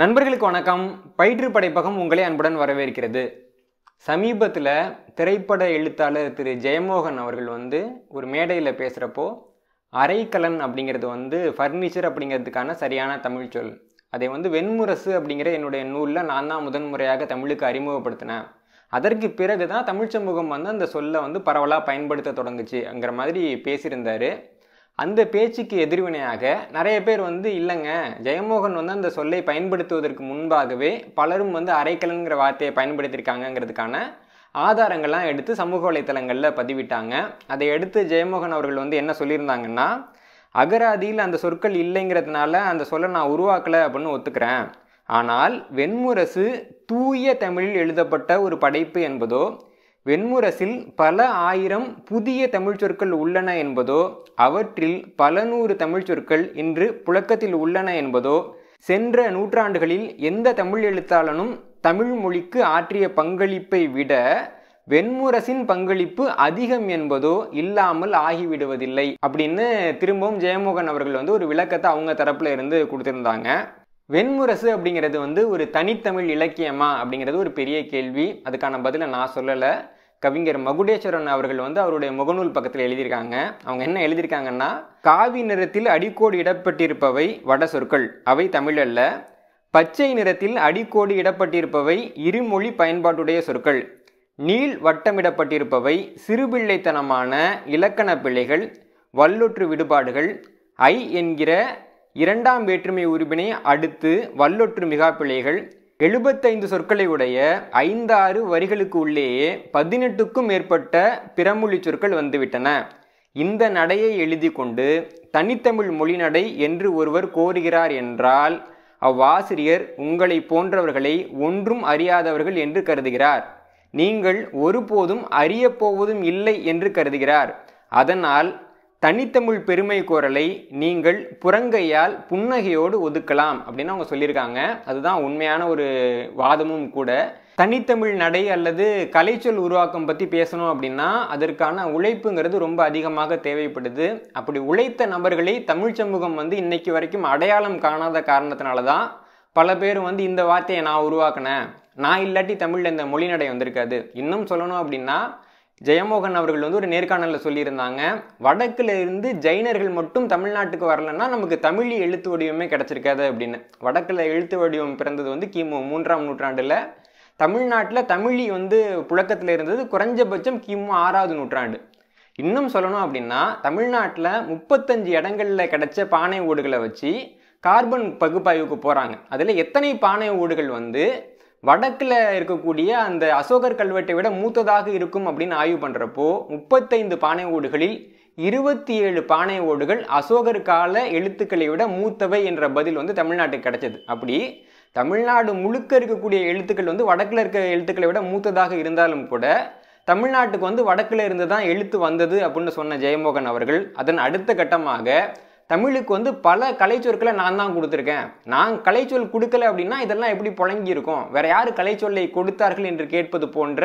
நண்பர்களுக்கு வணக்கம் பயிற்று படைப்பகம் உங்களை அன்புடன் வரவேற்கிறது சமீபத்தில் திரைப்பட எழுத்தாளர் திரு ஜெயமோகன் அவர்கள் வந்து ஒரு மேடையில் பேசுகிறப்போ அரைக்கலன் அப்படிங்கிறது வந்து ஃபர்னிச்சர் அப்படிங்கிறதுக்கான சரியான தமிழ் சொல் அதை வந்து வெண்முரசு அப்படிங்கிற என்னுடைய நூலில் நான் தான் முதன்முறையாக தமிழுக்கு அறிமுகப்படுத்தினேன் அதற்கு பிறகு தான் தமிழ் சமூகம் வந்து அந்த சொல்லை வந்து பரவலாக பயன்படுத்த தொடங்குச்சுங்கிற மாதிரி பேசியிருந்தார் அந்த பேச்சுக்கு எதிர்வினையாக நிறைய பேர் வந்து இல்லைங்க ஜெயமோகன் வந்து அந்த சொல்லை பயன்படுத்துவதற்கு முன்பாகவே பலரும் வந்து அரைக்கலங்கிற வார்த்தையை பயன்படுத்தியிருக்காங்கங்கிறதுக்கான ஆதாரங்கள்லாம் எடுத்து சமூக வலைத்தளங்களில் பதிவிட்டாங்க அதை எடுத்து ஜெயமோகன் அவர்கள் வந்து என்ன சொல்லியிருந்தாங்கன்னா அகராதியில் அந்த சொற்கள் இல்லைங்கிறதுனால அந்த சொல்லை நான் உருவாக்கலை அப்படின்னு ஒத்துக்கிறேன் ஆனால் வெண்முரசு தூய தமிழில் எழுதப்பட்ட ஒரு படைப்பு என்பதோ வெண்முரசில் பல ஆயிரம் புதிய தமிழ் சொற்கள் உள்ளன என்பதோ அவற்றில் பல நூறு தமிழ் சொற்கள் இன்று புழக்கத்தில் உள்ளன என்பதோ சென்ற நூற்றாண்டுகளில் எந்த தமிழ் எழுத்தாளனும் தமிழ் மொழிக்கு ஆற்றிய பங்களிப்பை விட வெண்முரசின் பங்களிப்பு அதிகம் என்பதோ இல்லாமல் ஆகிவிடுவதில்லை அப்படின்னு திரும்பவும் ஜெயமோகன் அவர்கள் வந்து ஒரு விளக்கத்தை அவங்க தரப்புல இருந்து கொடுத்திருந்தாங்க வெண்முரசு அப்படிங்கிறது வந்து ஒரு தனித்தமிழ் இலக்கியமா அப்படிங்கிறது ஒரு பெரிய கேள்வி அதுக்கான பதிலை நான் சொல்லலை கவிஞர் மகுடேஸ்வரன் அவர்கள் வந்து அவருடைய முகநூல் பக்கத்தில் எழுதியிருக்காங்க அவங்க என்ன எழுதியிருக்காங்கன்னா காவி நிறத்தில் அடிக்கோடு இடப்பட்டிருப்பவை வட சொற்கள் அவை தமிழ் அல்ல பச்சை நிறத்தில் அடிக்கோடு இடப்பட்டிருப்பவை இருமொழி பயன்பாட்டுடைய சொற்கள் நீள் வட்டமிடப்பட்டிருப்பவை சிறுபிள்ளைத்தனமான இலக்கண பிள்ளைகள் வல்லொற்று விடுபாடுகள் ஐ என்கிற இரண்டாம் வேற்றுமை உறுப்பினை அடுத்து வல்லொற்று மிகாப்பிழைகள் எழுபத்தைந்து சொற்களை உடைய ஐந்து ஆறு வரிகளுக்கு உள்ளேயே பதினெட்டுக்கும் மேற்பட்ட பிறமொழி சொற்கள் வந்துவிட்டன இந்த நடையை எழுதி கொண்டு தனித்தமிழ் மொழிநடை என்று ஒருவர் கோருகிறார் என்றால் அவ்வாசிரியர் உங்களை போன்றவர்களை ஒன்றும் அறியாதவர்கள் என்று கருதுகிறார் நீங்கள் ஒருபோதும் அறியப்போவதும் இல்லை என்று கருதுகிறார் அதனால் தனித்தமிழ் பெருமை குரலை நீங்கள் புறங்கையால் புன்னகையோடு ஒதுக்கலாம் அப்படின்னு அவங்க சொல்லியிருக்காங்க அதுதான் உண்மையான ஒரு வாதமும் கூட தனித்தமிழ் நடை அல்லது கலைச்சொல் உருவாக்கம் பற்றி பேசணும் அப்படின்னா அதற்கான உழைப்புங்கிறது ரொம்ப அதிகமாக தேவைப்படுது அப்படி உழைத்த நபர்களை தமிழ் சமூகம் வந்து இன்னைக்கு வரைக்கும் அடையாளம் காணாத காரணத்தினால தான் பல பேர் வந்து இந்த வார்த்தையை நான் உருவாக்கினேன் நான் இல்லாட்டி தமிழில் இந்த மொழிநடை வந்திருக்காது இன்னும் சொல்லணும் அப்படின்னா ஜெயமோகன் அவர்கள் வந்து ஒரு நேர்காணலில் சொல்லியிருந்தாங்க வடக்குல இருந்து ஜெயினர்கள் மட்டும் தமிழ்நாட்டுக்கு வரலன்னா நமக்கு தமிழ் எழுத்து வடிவமே கிடச்சிருக்காது அப்படின்னு வடக்குல எழுத்து வடிவம் பிறந்தது வந்து கிமு மூன்றாம் நூற்றாண்டில் தமிழ்நாட்டில் தமிழி வந்து புழக்கத்தில் இருந்தது குறைஞ்சபட்சம் கிமு ஆறாவது நூற்றாண்டு இன்னும் சொல்லணும் அப்படின்னா தமிழ்நாட்டில் முப்பத்தஞ்சு இடங்களில் கிடச்ச பானை ஓடுகளை வச்சு கார்பன் பகுப்பாய்வுக்கு போகிறாங்க அதில் எத்தனை பானை ஓடுகள் வந்து வடக்கில் இருக்கக்கூடிய அந்த அசோகர் கல்வெட்டை விட மூத்ததாக இருக்கும் அப்படின்னு ஆய்வு பண்ணுறப்போ முப்பத்தைந்து பானை ஓடுகளில் இருபத்தி ஏழு பானை ஓடுகள் அசோகர் கால எழுத்துக்களை விட மூத்தவை என்ற பதில் வந்து தமிழ்நாட்டுக்கு கிடைச்சது அப்படி தமிழ்நாடு முழுக்க இருக்கக்கூடிய எழுத்துக்கள் வந்து வடக்கில் இருக்க எழுத்துக்களை விட மூத்ததாக இருந்தாலும் கூட தமிழ்நாட்டுக்கு வந்து வடக்கில் இருந்து தான் எழுத்து வந்தது அப்படின்னு சொன்ன ஜெயமோகன் அவர்கள் அதன் அடுத்த கட்டமாக தமிழுக்கு வந்து பல கலைச்சொற்களை நான் தான் கொடுத்துருக்கேன் நான் கலைச்சொல் கொடுக்கல அப்படின்னா இதெல்லாம் எப்படி புழங்கி இருக்கும் வேற யார் கலைச்சொல்லை கொடுத்தார்கள் என்று கேட்பது போன்ற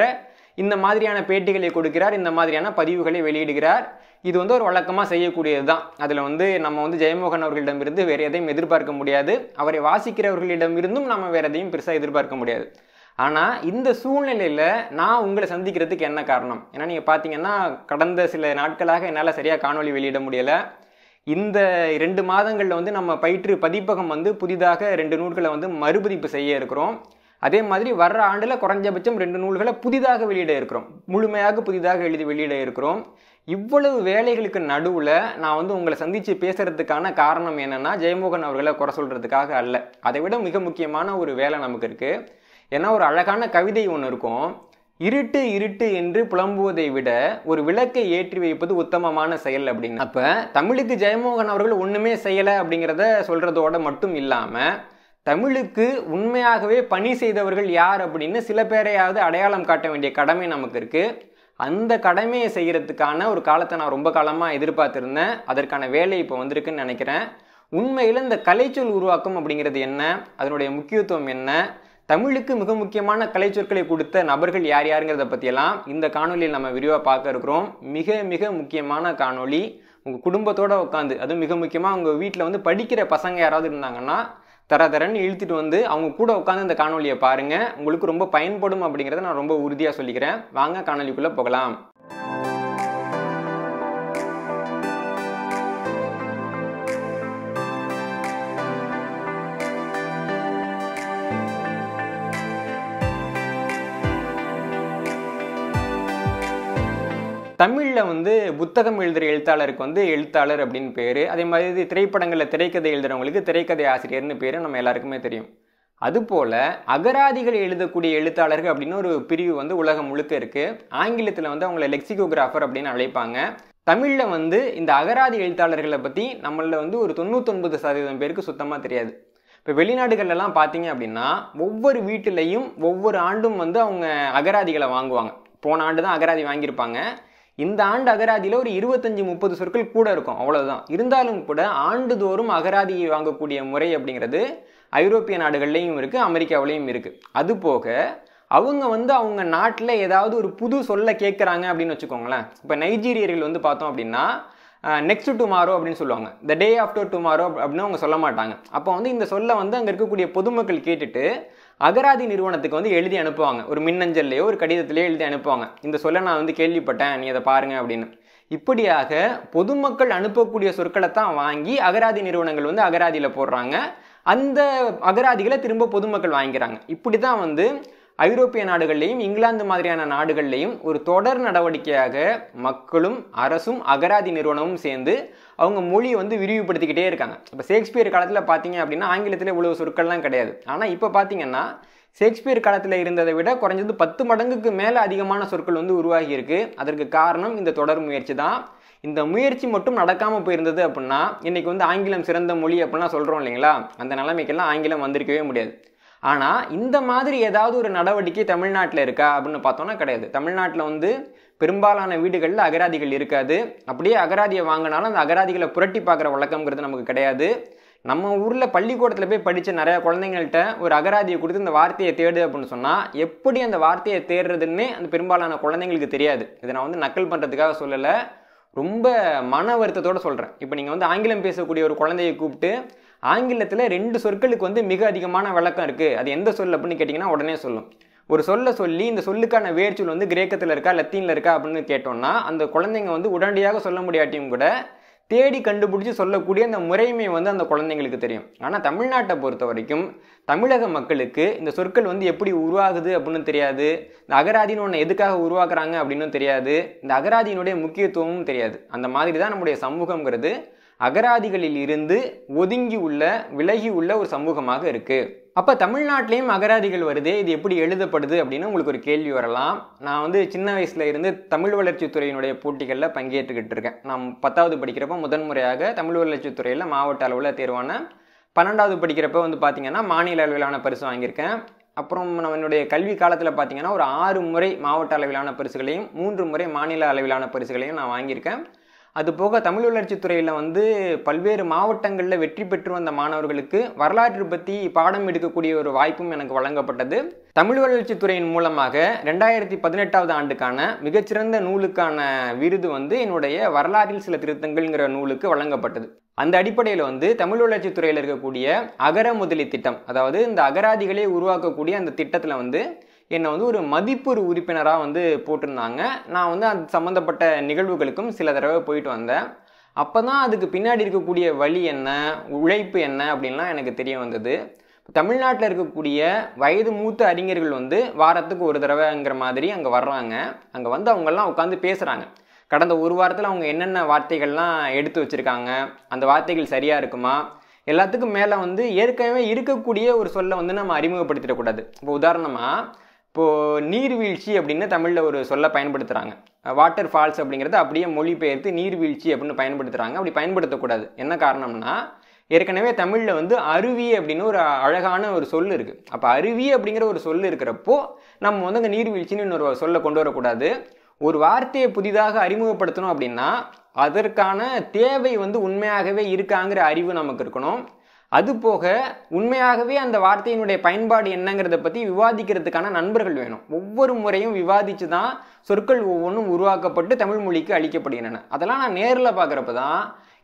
இந்த மாதிரியான பேட்டிகளை கொடுக்கிறார் இந்த மாதிரியான பதிவுகளை வெளியிடுகிறார் இது வந்து ஒரு வழக்கமாக செய்யக்கூடியது தான் அதில் வந்து நம்ம வந்து ஜெயமோகன் அவர்களிடமிருந்து வேறு எதையும் எதிர்பார்க்க முடியாது அவரை வாசிக்கிறவர்களிடமிருந்தும் நம்ம வேறு எதையும் பெருசாக எதிர்பார்க்க முடியாது ஆனால் இந்த சூழ்நிலையில் நான் உங்களை சந்திக்கிறதுக்கு என்ன காரணம் ஏன்னா நீங்கள் பார்த்தீங்கன்னா கடந்த சில நாட்களாக என்னால் சரியாக காணொலி வெளியிட முடியலை இந்த ரெண்டு மாதங்களில் வந்து நம்ம பயிற்று பதிப்பகம் வந்து புதிதாக ரெண்டு நூல்களை வந்து மறுபதிப்பு செய்ய இருக்கிறோம் அதே மாதிரி வர்ற ஆண்டில் குறைஞ்சபட்சம் ரெண்டு நூல்களை புதிதாக வெளியிட இருக்கிறோம் முழுமையாக புதிதாக எழுதி வெளியிட இருக்கிறோம் இவ்வளவு வேலைகளுக்கு நடுவில் நான் வந்து உங்களை சந்தித்து பேசுகிறதுக்கான காரணம் என்னென்னா ஜெயமோகன் அவர்களை குறை சொல்கிறதுக்காக அல்ல அதை விட மிக முக்கியமான ஒரு வேலை நமக்கு இருக்குது ஏன்னா ஒரு அழகான கவிதை ஒன்று இருக்கும் இருட்டு இருட்டு என்று புலம்புவதை விட ஒரு விளக்கை ஏற்றி வைப்பது உத்தமமான செயல் அப்படின்னு அப்ப தமிழுக்கு ஜெயமோகன் அவர்கள் ஒன்றுமே செய்யலை அப்படிங்கிறத சொல்கிறதோட மட்டும் இல்லாமல் தமிழுக்கு உண்மையாகவே பணி செய்தவர்கள் யார் அப்படின்னு சில பேரையாவது அடையாளம் காட்ட வேண்டிய கடமை நமக்கு இருக்குது அந்த கடமையை செய்கிறதுக்கான ஒரு காலத்தை நான் ரொம்ப காலமாக எதிர்பார்த்துருந்தேன் அதற்கான வேலை இப்போ வந்திருக்குன்னு நினைக்கிறேன் உண்மையில் இந்த கலைச்சொல் உருவாக்கம் அப்படிங்கிறது என்ன அதனுடைய முக்கியத்துவம் என்ன தமிழுக்கு மிக முக்கியமான கலை சொற்களை கொடுத்த நபர்கள் யார் யாருங்கிறத பற்றியெல்லாம் இந்த காணொலியில் நம்ம விரிவாக பார்க்க இருக்கிறோம் மிக மிக முக்கியமான காணொலி உங்கள் குடும்பத்தோடு உட்காந்து அதுவும் மிக முக்கியமாக உங்கள் வீட்டில் வந்து படிக்கிற பசங்க யாராவது இருந்தாங்கன்னா தர தரன்னு இழுத்துட்டு வந்து அவங்க கூட உட்காந்து இந்த காணொலியை பாருங்கள் உங்களுக்கு ரொம்ப பயன்படும் அப்படிங்கிறத நான் ரொம்ப உறுதியாக சொல்லிக்கிறேன் வாங்க காணொலிக்குள்ளே போகலாம் தமிழில் வந்து புத்தகம் எழுதுகிற எழுத்தாளருக்கு வந்து எழுத்தாளர் அப்படின்னு பேர் அதே மாதிரி திரைப்படங்களில் திரைக்கதை எழுதுகிறவங்களுக்கு திரைக்கதை ஆசிரியர்னு பேர் நம்ம எல்லாருக்குமே தெரியும் அதுபோல் அகராதிகள் எழுதக்கூடிய எழுத்தாளர்கள் அப்படின்னு ஒரு பிரிவு வந்து உலகம் முழுக்க இருக்குது ஆங்கிலத்தில் வந்து அவங்கள லெக்சிகோகிராஃபர் அப்படின்னு அழைப்பாங்க தமிழில் வந்து இந்த அகராதி எழுத்தாளர்களை பற்றி நம்மளில் வந்து ஒரு தொண்ணூத்தொன்பது சதவீதம் பேருக்கு சுத்தமாக தெரியாது இப்போ வெளிநாடுகள்லாம் பார்த்தீங்க அப்படின்னா ஒவ்வொரு வீட்டிலையும் ஒவ்வொரு ஆண்டும் வந்து அவங்க அகராதிகளை வாங்குவாங்க போன ஆண்டு தான் அகராதி வாங்கியிருப்பாங்க இந்த ஆண்டு அகராதியில் ஒரு இருபத்தஞ்சி முப்பது சொற்கள் கூட இருக்கும் அவ்வளோதான் இருந்தாலும் கூட ஆண்டுதோறும் அகராதியை வாங்கக்கூடிய முறை அப்படிங்கிறது ஐரோப்பிய நாடுகள்லேயும் இருக்குது அமெரிக்காவிலையும் இருக்குது அதுபோக அவங்க வந்து அவங்க நாட்டில் ஏதாவது ஒரு புது சொல்ல கேட்குறாங்க அப்படின்னு வச்சுக்கோங்களேன் இப்போ நைஜீரியர்கள் வந்து பார்த்தோம் அப்படின்னா நெக்ஸ்ட் டுமாரோ அப்படின்னு சொல்லுவாங்க த டே ஆஃப்டர் டுமாரோ அப்படின்னு அவங்க சொல்ல மாட்டாங்க அப்போ வந்து இந்த சொல்ல வந்து அங்கே இருக்கக்கூடிய பொதுமக்கள் கேட்டுட்டு அகராதி நிறுவனத்துக்கு வந்து எழுதி அனுப்புவாங்க ஒரு மின்னஞ்சல்லையோ ஒரு கடிதத்திலேயோ எழுதி அனுப்புவாங்க இந்த சொல்ல நான் வந்து கேள்விப்பட்டேன் நீ அதை பாருங்க அப்படின்னு இப்படியாக பொதுமக்கள் அனுப்பக்கூடிய சொற்களை தான் வாங்கி அகராதி நிறுவனங்கள் வந்து அகராதியில் போடுறாங்க அந்த அகராதிகளை திரும்ப பொதுமக்கள் வாங்கிக்கிறாங்க இப்படி தான் வந்து ஐரோப்பிய நாடுகள்லையும் இங்கிலாந்து மாதிரியான நாடுகள்லையும் ஒரு தொடர் நடவடிக்கையாக மக்களும் அரசும் அகராதி நிறுவனமும் சேர்ந்து அவங்க மொழியை வந்து விரிவுபடுத்திக்கிட்டே இருக்காங்க இப்போ ஷேக்ஸ்பியர் காலத்தில் பார்த்தீங்க அப்படின்னா ஆங்கிலத்தில் இவ்வளவு சொற்கள்லாம் கிடையாது ஆனால் இப்போ பார்த்தீங்கன்னா ஷேக்ஸ்பியர் காலத்தில் இருந்ததை விட குறைஞ்சது பத்து மடங்குக்கு மேலே அதிகமான சொற்கள் வந்து உருவாகியிருக்கு அதற்கு காரணம் இந்த தொடர் முயற்சி தான் இந்த முயற்சி மட்டும் நடக்காமல் போயிருந்தது அப்படின்னா இன்றைக்கி வந்து ஆங்கிலம் சிறந்த மொழி அப்படின்லாம் சொல்கிறோம் இல்லைங்களா அந்த நிலைமைக்கெல்லாம் ஆங்கிலம் வந்திருக்கவே முடியாது ஆனால் இந்த மாதிரி ஏதாவது ஒரு நடவடிக்கை தமிழ்நாட்டில் இருக்கா அப்படின்னு பார்த்தோன்னா கிடையாது தமிழ்நாட்டில் வந்து பெரும்பாலான வீடுகளில் அகராதிகள் இருக்காது அப்படியே அகராதியை வாங்கினாலும் அந்த அகராதிகளை புரட்டி பார்க்குற வழக்கங்கிறது நமக்கு கிடையாது நம்ம ஊரில் பள்ளிக்கூடத்தில் போய் படித்த நிறையா குழந்தைங்கள்ட்ட ஒரு அகராதியை கொடுத்து இந்த வார்த்தையை தேடு அப்படின்னு சொன்னால் எப்படி அந்த வார்த்தையை தேடுறதுன்னு அந்த பெரும்பாலான குழந்தைங்களுக்கு தெரியாது இதை நான் வந்து நக்கல் பண்ணுறதுக்காக சொல்லலை ரொம்ப மன வருத்தத்தோடு சொல்கிறேன் இப்போ நீங்கள் வந்து ஆங்கிலம் பேசக்கூடிய ஒரு குழந்தையை கூப்பிட்டு ஆங்கிலத்தில் ரெண்டு சொற்களுக்கு வந்து மிக அதிகமான விளக்கம் இருக்குது அது எந்த சொல் அப்படின்னு கேட்டிங்கன்னா உடனே சொல்லும் ஒரு சொல்ல சொல்லி இந்த சொல்லுக்கான வேர்ச்சொல் வந்து கிரேக்கத்தில் இருக்கா லத்தீனில் இருக்கா அப்படின்னு கேட்டோம்னா அந்த குழந்தைங்க வந்து உடனடியாக சொல்ல முடியாட்டியும் கூட தேடி கண்டுபிடிச்சி சொல்லக்கூடிய அந்த முறைமை வந்து அந்த குழந்தைங்களுக்கு தெரியும் ஆனால் தமிழ்நாட்டை பொறுத்த வரைக்கும் தமிழக மக்களுக்கு இந்த சொற்கள் வந்து எப்படி உருவாகுது அப்படின்னு தெரியாது இந்த அகராதின்னு ஒன்று எதுக்காக உருவாக்குறாங்க அப்படின்னு தெரியாது இந்த அகராதியினுடைய முக்கியத்துவமும் தெரியாது அந்த மாதிரி தான் நம்முடைய சமூகங்கிறது அகராதிகளில் இருந்து ஒதுங்கி உள்ள விலகி உள்ள ஒரு சமூகமாக இருக்குது அப்போ தமிழ்நாட்டிலையும் அகராதிகள் வருது இது எப்படி எழுதப்படுது அப்படின்னு உங்களுக்கு ஒரு கேள்வி வரலாம் நான் வந்து சின்ன வயசுல இருந்து தமிழ் வளர்ச்சித்துறையினுடைய போட்டிகளில் பங்கேற்றுக்கிட்டு இருக்கேன் நான் பத்தாவது படிக்கிறப்போ முதன்முறையாக தமிழ் வளர்ச்சித்துறையில் மாவட்ட அளவில் தேர்வான பன்னெண்டாவது படிக்கிறப்ப வந்து பார்த்திங்கன்னா மாநில அளவிலான பரிசு வாங்கியிருக்கேன் அப்புறம் நம்ம என்னுடைய கல்வி காலத்தில் பார்த்திங்கன்னா ஒரு ஆறு முறை மாவட்ட அளவிலான பரிசுகளையும் மூன்று முறை மாநில அளவிலான பரிசுகளையும் நான் வாங்கியிருக்கேன் அது போக தமிழ் வளர்ச்சித்துறையில் வந்து பல்வேறு மாவட்டங்களில் வெற்றி பெற்று வந்த மாணவர்களுக்கு வரலாற்று பற்றி பாடம் எடுக்கக்கூடிய ஒரு வாய்ப்பும் எனக்கு வழங்கப்பட்டது தமிழ் வளர்ச்சித்துறையின் மூலமாக ரெண்டாயிரத்தி பதினெட்டாவது ஆண்டுக்கான மிகச்சிறந்த நூலுக்கான விருது வந்து என்னுடைய வரலாற்றில் சில திருத்தங்கள்ங்கிற நூலுக்கு வழங்கப்பட்டது அந்த அடிப்படையில் வந்து தமிழ் வளர்ச்சித்துறையில் இருக்கக்கூடிய அகர முதலி திட்டம் அதாவது இந்த அகராதிகளே உருவாக்கக்கூடிய அந்த திட்டத்தில் வந்து என்னை வந்து ஒரு மதிப்பு உறுப்பினராக வந்து போட்டிருந்தாங்க நான் வந்து அது சம்மந்தப்பட்ட நிகழ்வுகளுக்கும் சில தடவை போயிட்டு வந்தேன் அப்போ தான் அதுக்கு பின்னாடி இருக்கக்கூடிய வழி என்ன உழைப்பு என்ன அப்படின்லாம் எனக்கு தெரிய வந்தது தமிழ்நாட்டில் இருக்கக்கூடிய வயது மூத்த அறிஞர்கள் வந்து வாரத்துக்கு ஒரு தடவைங்கிற மாதிரி அங்கே வர்றாங்க அங்கே வந்து அவங்கெல்லாம் உட்காந்து பேசுகிறாங்க கடந்த ஒரு வாரத்தில் அவங்க என்னென்ன வார்த்தைகள்லாம் எடுத்து வச்சுருக்காங்க அந்த வார்த்தைகள் சரியாக இருக்குமா எல்லாத்துக்கும் மேலே வந்து ஏற்கனவே இருக்கக்கூடிய ஒரு சொல்லை வந்து நம்ம அறிமுகப்படுத்திடக்கூடாது இப்போ உதாரணமாக இப்போது நீர்வீழ்ச்சி அப்படின்னு தமிழில் ஒரு சொல்ல பயன்படுத்துகிறாங்க வாட்டர் ஃபால்ஸ் அப்படிங்கிறது அப்படியே மொழிபெயர்த்து நீர்வீழ்ச்சி அப்படின்னு பயன்படுத்துகிறாங்க அப்படி பயன்படுத்தக்கூடாது என்ன காரணம்னா ஏற்கனவே தமிழில் வந்து அருவி அப்படின்னு ஒரு அழகான ஒரு சொல் இருக்குது அப்போ அருவி அப்படிங்கிற ஒரு சொல் இருக்கிறப்போ நம்ம வந்து அங்கே நீர்வீழ்ச்சின்னு ஒரு சொல்ல கொண்டு வரக்கூடாது ஒரு வார்த்தையை புதிதாக அறிமுகப்படுத்தணும் அப்படின்னா அதற்கான தேவை வந்து உண்மையாகவே இருக்காங்கிற அறிவு நமக்கு இருக்கணும் அது போக உண்மையாகவே அந்த வார்த்தையினுடைய பயன்பாடு என்னங்கிறத பற்றி விவாதிக்கிறதுக்கான நண்பர்கள் வேணும் ஒவ்வொரு முறையும் விவாதித்து தான் சொற்கள் ஒவ்வொன்றும் உருவாக்கப்பட்டு தமிழ் மொழிக்கு அளிக்கப்படுகின்றன அதெல்லாம் நான் நேரில் பார்க்குறப்ப தான்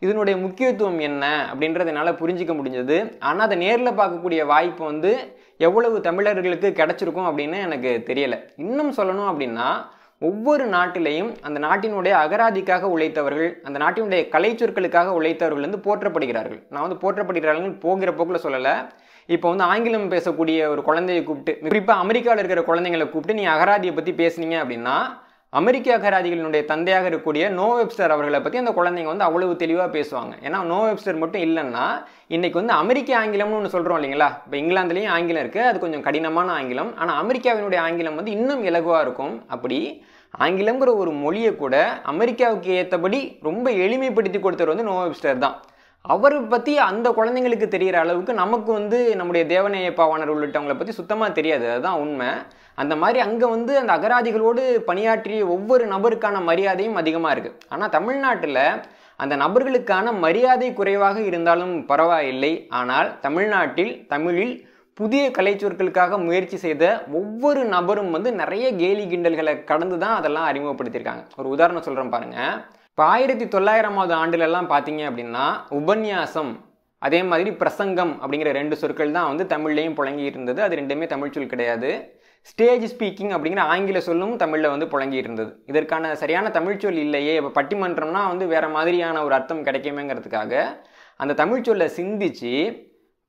இதனுடைய முக்கியத்துவம் என்ன அப்படின்றத என்னால் புரிஞ்சிக்க முடிஞ்சது ஆனால் அதை நேரில் பார்க்கக்கூடிய வாய்ப்பு வந்து எவ்வளவு தமிழர்களுக்கு கிடச்சிருக்கும் அப்படின்னு எனக்கு தெரியலை இன்னும் சொல்லணும் அப்படின்னா ஒவ்வொரு நாட்டிலையும் அந்த நாட்டினுடைய அகராதிக்காக உழைத்தவர்கள் அந்த நாட்டினுடைய கலை சொற்களுக்காக உழைத்தவர்கள் வந்து போற்றப்படுகிறார்கள் நான் வந்து போற்றப்படுகிறார்கள் போகிற போக்கில் சொல்லலை இப்போ வந்து ஆங்கிலம் பேசக்கூடிய ஒரு குழந்தையை கூப்பிட்டு குறிப்பாக அமெரிக்காவில் இருக்கிற குழந்தைங்களை கூப்பிட்டு நீ அகராதியை பற்றி பேசுனீங்க அப்படின்னா அமெரிக்க அகராதிகளினுடைய தந்தையாக இருக்கக்கூடிய நோ வெப்ஸ்டர் அவர்களை பற்றி அந்த குழந்தைங்க வந்து அவ்வளவு தெளிவாக பேசுவாங்க ஏன்னா நோ வெப்ஸ்டர் மட்டும் இல்லைன்னா இன்றைக்கி வந்து அமெரிக்க ஆங்கிலம்னு ஒன்று சொல்கிறோம் இல்லைங்களா இப்போ இங்கிலாந்துலேயும் ஆங்கிலம் இருக்குது அது கொஞ்சம் கடினமான ஆங்கிலம் ஆனால் அமெரிக்காவினுடைய ஆங்கிலம் வந்து இன்னும் இலகுவாக இருக்கும் அப்படி ஆங்கிலங்கிற ஒரு மொழியை கூட அமெரிக்காவுக்கு ஏற்றபடி ரொம்ப எளிமைப்படுத்தி கொடுத்தவர் வந்து நோவா தான் அவரை பற்றி அந்த குழந்தைங்களுக்கு தெரிகிற அளவுக்கு நமக்கு வந்து நம்முடைய தேவநேய பாவாணர் உள்ளிட்டவங்களை பற்றி சுத்தமாக தெரியாது அதுதான் உண்மை அந்த மாதிரி அங்கே வந்து அந்த அகராதிகளோடு பணியாற்றிய ஒவ்வொரு நபருக்கான மரியாதையும் அதிகமாக இருக்குது ஆனால் தமிழ்நாட்டில் அந்த நபர்களுக்கான மரியாதை குறைவாக இருந்தாலும் பரவாயில்லை ஆனால் தமிழ்நாட்டில் தமிழில் புதிய கலைச்சொற்களுக்காக முயற்சி செய்த ஒவ்வொரு நபரும் வந்து நிறைய கேலி கிண்டல்களை கடந்து தான் அதெல்லாம் அறிமுகப்படுத்தியிருக்காங்க ஒரு உதாரணம் சொல்கிறேன் பாருங்கள் இப்போ ஆயிரத்தி தொள்ளாயிரமாவது ஆண்டுலெல்லாம் பார்த்தீங்க அப்படின்னா உபன்யாசம் அதே மாதிரி பிரசங்கம் அப்படிங்கிற ரெண்டு சொற்கள் தான் வந்து தமிழ்லேயும் புழங்கி இருந்தது அது ரெண்டுமே தமிழ் சொல் கிடையாது ஸ்டேஜ் ஸ்பீக்கிங் அப்படிங்கிற ஆங்கில சொல்லும் தமிழில் வந்து புழங்கி இருந்தது இதற்கான சரியான தமிழ் சொல் இல்லையே இப்போ பட்டிமன்றம்னா வந்து வேறு மாதிரியான ஒரு அர்த்தம் கிடைக்குமேங்கிறதுக்காக அந்த தமிழ் சொல்லை சிந்திச்சு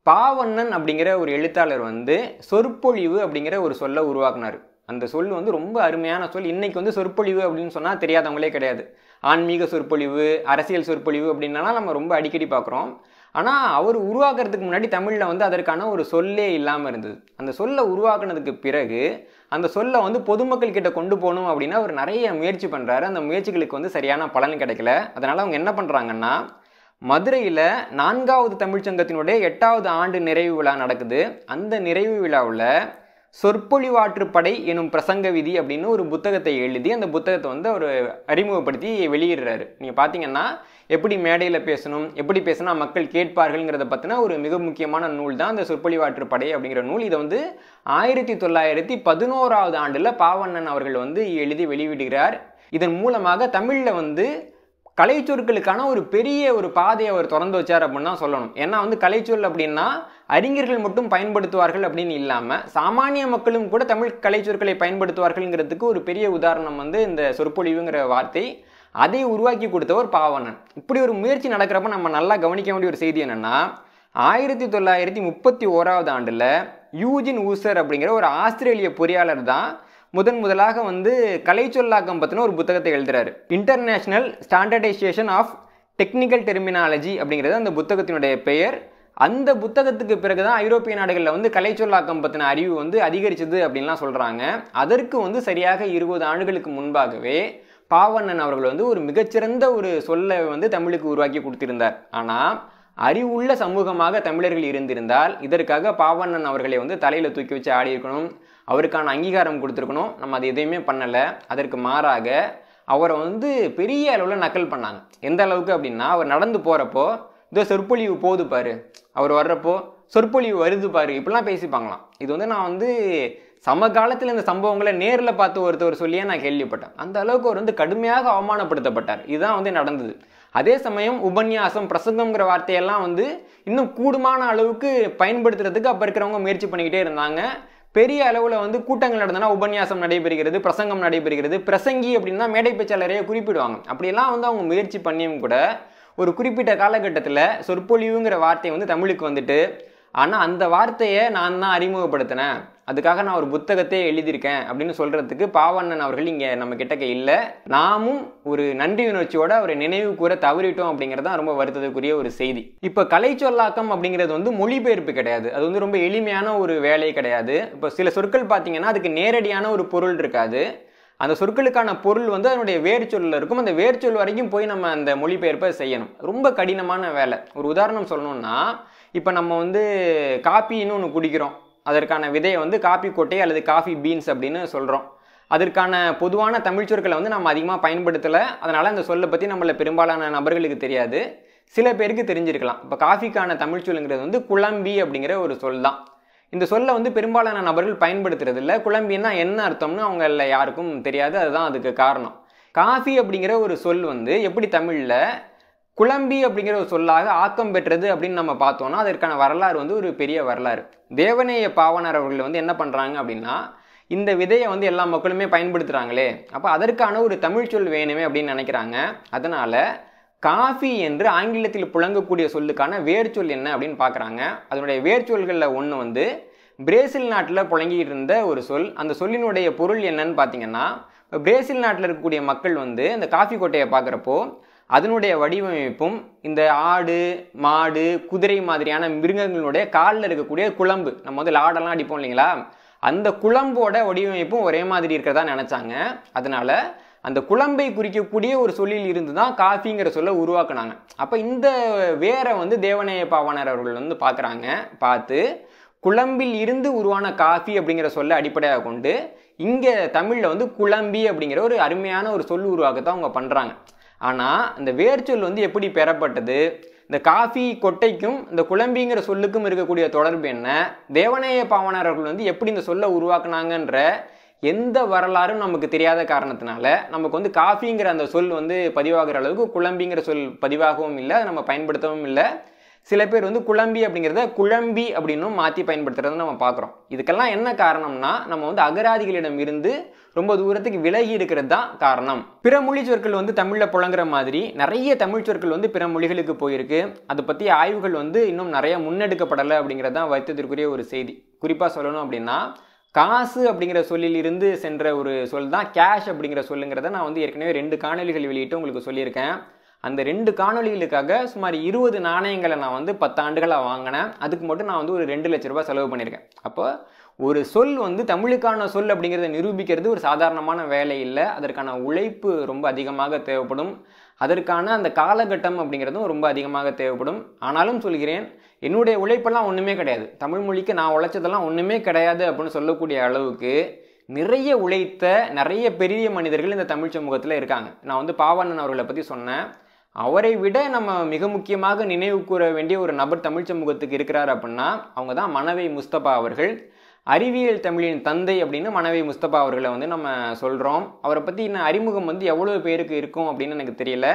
பாவண்ணன் அப்படிங்கிற ஒரு எழுத்தாளர் வந்து சொற்பொழிவு அப்படிங்கிற ஒரு சொல்லை உருவாக்குனார் அந்த சொல் வந்து ரொம்ப அருமையான சொல் இன்னைக்கு வந்து சொற்பொழிவு அப்படின்னு சொன்னால் தெரியாதவங்களே கிடையாது ஆன்மீக சொற்பொழிவு அரசியல் சொற்பொழிவு அப்படின்னாலாம் நம்ம ரொம்ப அடிக்கடி பார்க்குறோம் ஆனால் அவர் உருவாக்குறதுக்கு முன்னாடி தமிழில் வந்து அதற்கான ஒரு சொல்லே இல்லாமல் இருந்தது அந்த சொல்லை உருவாக்குனதுக்கு பிறகு அந்த சொல்லை வந்து பொதுமக்கள் கிட்ட கொண்டு போகணும் அப்படின்னா அவர் நிறைய முயற்சி பண்ணுறாரு அந்த முயற்சிகளுக்கு வந்து சரியான பலன் கிடைக்கல அதனால் அவங்க என்ன பண்ணுறாங்கன்னா மதுரையில் நான்காவது தமிழ்ச்சங்கத்தினுடைய எட்டாவது ஆண்டு நிறைவு விழா நடக்குது அந்த நிறைவு விழாவில் சொற்பொழிவாற்றுப்படை எனும் பிரசங்க விதி அப்படின்னு ஒரு புத்தகத்தை எழுதி அந்த புத்தகத்தை வந்து அவர் அறிமுகப்படுத்தி வெளியிடுறாரு நீங்கள் பார்த்தீங்கன்னா எப்படி மேடையில் பேசணும் எப்படி பேசினா மக்கள் கேட்பார்கள்ங்கிறத பற்றின ஒரு மிக முக்கியமான நூல் தான் அந்த சொற்பொழிவாற்றுப்படை அப்படிங்கிற நூல் இதை வந்து ஆயிரத்தி தொள்ளாயிரத்தி பதினோராவது ஆண்டில் பாவண்ணன் அவர்கள் வந்து எழுதி வெளியிடுகிறார் இதன் மூலமாக தமிழில் வந்து கலைச்சொற்களுக்கான ஒரு பெரிய ஒரு பாதையை அவர் திறந்து வச்சார் அப்படின்னா சொல்லணும் ஏன்னா வந்து கலைச்சொல் அப்படின்னா அறிஞர்கள் மட்டும் பயன்படுத்துவார்கள் அப்படின்னு இல்லாமல் சாமானிய மக்களும் கூட தமிழ் கலைச்சொற்களை பயன்படுத்துவார்கள்ங்கிறதுக்கு ஒரு பெரிய உதாரணம் வந்து இந்த சொற்பொழிவுங்கிற வார்த்தை அதை உருவாக்கி கொடுத்தவர் பாவனன் இப்படி ஒரு முயற்சி நடக்கிறப்ப நம்ம நல்லா கவனிக்க வேண்டிய ஒரு செய்தி என்னென்னா ஆயிரத்தி தொள்ளாயிரத்தி முப்பத்தி ஓராவது ஆண்டில் யூஜின் ஊசர் அப்படிங்கிற ஒரு ஆஸ்திரேலிய பொறியாளர் தான் முதன் முதலாக வந்து கலை சொல்லாக்கம் பற்றின ஒரு புத்தகத்தை எழுதுறாரு international standardisation of technical terminology அப்படிங்கிறது அந்த புத்தகத்தினுடைய பெயர் அந்த புத்தகத்துக்கு பிறகு தான் ஐரோப்பிய நாடுகளில் வந்து கலை சொல்லாக்கம் பற்றின அறிவு வந்து அதிகரித்தது அப்படின்லாம் சொல்கிறாங்க அதற்கு வந்து சரியாக இருபது ஆண்டுகளுக்கு முன்பாகவே பாவண்ணன் அவர்கள் வந்து ஒரு மிகச்சிறந்த ஒரு சொல்லை வந்து தமிழுக்கு உருவாக்கி கொடுத்திருந்தார் ஆனால் அறிவுள்ள சமூகமாக தமிழர்கள் இருந்திருந்தால் இதற்காக பாவண்ணன் அவர்களை வந்து தலையில் தூக்கி வச்சு ஆடி இருக்கணும் அவருக்கான அங்கீகாரம் கொடுத்துருக்கணும் நம்ம அது எதையுமே பண்ணலை அதற்கு மாறாக அவரை வந்து பெரிய அளவில் நக்கல் பண்ணாங்க எந்த அளவுக்கு அப்படின்னா அவர் நடந்து போகிறப்போ இதோ சொற்பொழிவு போகுது பாரு அவர் வர்றப்போ சொற்பொழிவு வருது பாரு இப்படிலாம் பேசிப்பாங்களாம் இது வந்து நான் வந்து சமகாலத்தில் இந்த சம்பவங்களை நேரில் பார்த்து ஒருத்தவர் சொல்லியே நான் கேள்விப்பட்டேன் அந்த அளவுக்கு அவர் வந்து கடுமையாக அவமானப்படுத்தப்பட்டார் இதுதான் வந்து நடந்தது அதே சமயம் உபன்யாசம் பிரசங்கம்ங்கிற வார்த்தையெல்லாம் வந்து இன்னும் கூடுமான அளவுக்கு பயன்படுத்துறதுக்கு அப்போ இருக்கிறவங்க முயற்சி பண்ணிக்கிட்டே இருந்தாங்க பெரிய அளவில் வந்து கூட்டங்கள் நடந்தனா உபன்யாசம் நடைபெறுகிறது பிரசங்கம் நடைபெறுகிறது பிரசங்கி அப்படின்னா மேடை பேச்சாளரையே குறிப்பிடுவாங்க அப்படியெல்லாம் வந்து அவங்க முயற்சி பண்ணியும் கூட ஒரு குறிப்பிட்ட காலகட்டத்தில் சொற்பொழிவுங்கிற வார்த்தை வந்து தமிழுக்கு வந்துட்டு ஆனால் அந்த வார்த்தையை நான் தான் அறிமுகப்படுத்தினேன் அதுக்காக நான் ஒரு புத்தகத்தை எழுதியிருக்கேன் அப்படின்னு சொல்கிறதுக்கு பாவண்ணன் அவர்கள் இங்கே நம்ம கிட்டக்க இல்லை நாமும் ஒரு நன்றி உணர்ச்சியோட ஒரு நினைவு கூற தவறிட்டோம் அப்படிங்கிறது தான் ரொம்ப வருத்தத்துக்குரிய ஒரு செய்தி இப்போ கலை சொல்லாக்கம் அப்படிங்கிறது வந்து மொழிபெயர்ப்பு கிடையாது அது வந்து ரொம்ப எளிமையான ஒரு வேலையே கிடையாது இப்போ சில சொற்கள் பார்த்தீங்கன்னா அதுக்கு நேரடியான ஒரு பொருள் இருக்காது அந்த சொற்களுக்கான பொருள் வந்து அதனுடைய வேர்ச்சொல்லில் இருக்கும் அந்த வேர்ச்சொல் வரைக்கும் போய் நம்ம அந்த மொழிபெயர்ப்பை செய்யணும் ரொம்ப கடினமான வேலை ஒரு உதாரணம் சொல்லணும்னா இப்போ நம்ம வந்து காப்பின்னு ஒன்று குடிக்கிறோம் அதற்கான விதையை வந்து காஃபி கொட்டை அல்லது காஃபி பீன்ஸ் அப்படின்னு சொல்கிறோம் அதற்கான பொதுவான தமிழ் சொற்களை வந்து நம்ம அதிகமாக பயன்படுத்தலை அதனால் அந்த சொல்லை பற்றி நம்மளை பெரும்பாலான நபர்களுக்கு தெரியாது சில பேருக்கு தெரிஞ்சிருக்கலாம் இப்போ காஃபிக்கான தமிழ் சொல்லுங்கிறது வந்து குழம்பி அப்படிங்கிற ஒரு சொல் தான் இந்த சொல்லை வந்து பெரும்பாலான நபர்கள் பயன்படுத்துறது இல்லை குழம்பின்னா என்ன அர்த்தம்னு அவங்கள யாருக்கும் தெரியாது அதுதான் அதுக்கு காரணம் காஃபி அப்படிங்கிற ஒரு சொல் வந்து எப்படி தமிழில் குழம்பி அப்படிங்கிற ஒரு சொல்லாக ஆக்கம் பெற்றது அப்படின்னு நம்ம பார்த்தோம்னா அதற்கான வரலாறு வந்து ஒரு பெரிய வரலாறு தேவநேய பாவனர் அவர்கள் வந்து என்ன பண்ணுறாங்க அப்படின்னா இந்த விதையை வந்து எல்லா மக்களுமே பயன்படுத்துகிறாங்களே அப்போ அதற்கான ஒரு தமிழ் சொல் வேணுமே அப்படின்னு நினைக்கிறாங்க அதனால் காஃபி என்று ஆங்கிலத்தில் புழங்கக்கூடிய சொல்லுக்கான வேர் சொல் என்ன அப்படின்னு பார்க்குறாங்க அதனுடைய வேர்ச்சொல்களில் ஒன்று வந்து பிரேசில் நாட்டில் புழங்கிட்டு இருந்த ஒரு சொல் அந்த சொல்லினுடைய பொருள் என்னன்னு பார்த்தீங்கன்னா பிரேசில் நாட்டில் இருக்கக்கூடிய மக்கள் வந்து அந்த காஃபி கொட்டையை பார்க்குறப்போ அதனுடைய வடிவமைப்பும் இந்த ஆடு மாடு குதிரை மாதிரியான மிருகங்களுடைய காலில் இருக்கக்கூடிய குழம்பு நம்ம வந்து லாடெல்லாம் அடிப்போம் இல்லைங்களா அந்த குழம்போட வடிவமைப்பும் ஒரே மாதிரி இருக்கிறதா நினச்சாங்க அதனால் அந்த குழம்பை குறிக்கக்கூடிய ஒரு சொல்லில் இருந்து தான் காஃபிங்கிற சொல்ல உருவாக்குனாங்க அப்போ இந்த வேரை வந்து தேவநேய பாவனர் அவர்கள் வந்து பார்க்குறாங்க பார்த்து குழம்பில் இருந்து உருவான காஃபி அப்படிங்கிற சொல்ல அடிப்படையாக கொண்டு இங்கே தமிழில் வந்து குழம்பி அப்படிங்கிற ஒரு அருமையான ஒரு சொல் உருவாக்கத்தை அவங்க பண்ணுறாங்க ஆனால் இந்த வேர்ச்சொல் வந்து எப்படி பெறப்பட்டது இந்த காஃபி கொட்டைக்கும் இந்த குழம்பிங்கிற சொல்லுக்கும் இருக்கக்கூடிய தொடர்பு என்ன தேவநேய பாவனாரர்கள் வந்து எப்படி இந்த சொல்லை உருவாக்குனாங்கன்ற எந்த வரலாறும் நமக்கு தெரியாத காரணத்தினால நமக்கு வந்து காஃபிங்கிற அந்த சொல் வந்து பதிவாகிற அளவுக்கு குழம்பிங்கிற சொல் பதிவாகவும் இல்லை நம்ம பயன்படுத்தவும் இல்லை சில பேர் வந்து குழம்பி அப்படிங்கிறத குழம்பி அப்படின்னும் மாற்றி பயன்படுத்துறதை நம்ம பார்க்குறோம் இதுக்கெல்லாம் என்ன காரணம்னா நம்ம வந்து அகராதிகளிடம் இருந்து ரொம்ப தூரத்துக்கு விலகி இருக்கிறது தான் காரணம் பிற மொழி சொற்கள் வந்து தமிழில் புழங்குற மாதிரி நிறைய தமிழ் சொற்கள் வந்து பிற மொழிகளுக்கு போயிருக்கு அதை பற்றி ஆய்வுகள் வந்து இன்னும் நிறைய முன்னெடுக்கப்படலை அப்படிங்கிறது தான் வருத்தத்திற்குரிய ஒரு செய்தி குறிப்பாக சொல்லணும் அப்படின்னா காசு அப்படிங்கிற சொல்லிலிருந்து சென்ற ஒரு சொல் தான் கேஷ் அப்படிங்கிற சொல்லுங்கிறத நான் வந்து ஏற்கனவே ரெண்டு காணொலிகள் வெளியிட்டு உங்களுக்கு சொல்லியிருக்கேன் அந்த ரெண்டு காணொலிகளுக்காக சுமார் இருபது நாணயங்களை நான் வந்து பத்தாண்டுகளாக வாங்கினேன் அதுக்கு மட்டும் நான் வந்து ஒரு ரெண்டு லட்ச ரூபாய் செலவு பண்ணியிருக்கேன் அப்போ ஒரு சொல் வந்து தமிழுக்கான சொல் அப்படிங்கிறத நிரூபிக்கிறது ஒரு சாதாரணமான வேலை இல்லை அதற்கான உழைப்பு ரொம்ப அதிகமாக தேவைப்படும் அதற்கான அந்த காலகட்டம் அப்படிங்கிறதும் ரொம்ப அதிகமாக தேவைப்படும் ஆனாலும் சொல்கிறேன் என்னுடைய உழைப்பெல்லாம் ஒன்றுமே கிடையாது தமிழ் மொழிக்கு நான் உழைச்சதெல்லாம் ஒன்றுமே கிடையாது அப்படின்னு சொல்லக்கூடிய அளவுக்கு நிறைய உழைத்த நிறைய பெரிய மனிதர்கள் இந்த தமிழ் சமூகத்தில் இருக்காங்க நான் வந்து பாவண்ணன் அவர்களை பற்றி சொன்னேன் அவரை விட நம்ம மிக முக்கியமாக நினைவு கூற வேண்டிய ஒரு நபர் தமிழ் சமூகத்துக்கு இருக்கிறார் அப்படின்னா அவங்க தான் மனவை முஸ்தபா அவர்கள் அறிவியல் தமிழின் தந்தை அப்படின்னு மனைவி முஸ்தபா அவர்களை வந்து நம்ம சொல்கிறோம் அவரை பற்றி இன்னும் அறிமுகம் வந்து எவ்வளோ பேருக்கு இருக்கும் அப்படின்னு எனக்கு தெரியல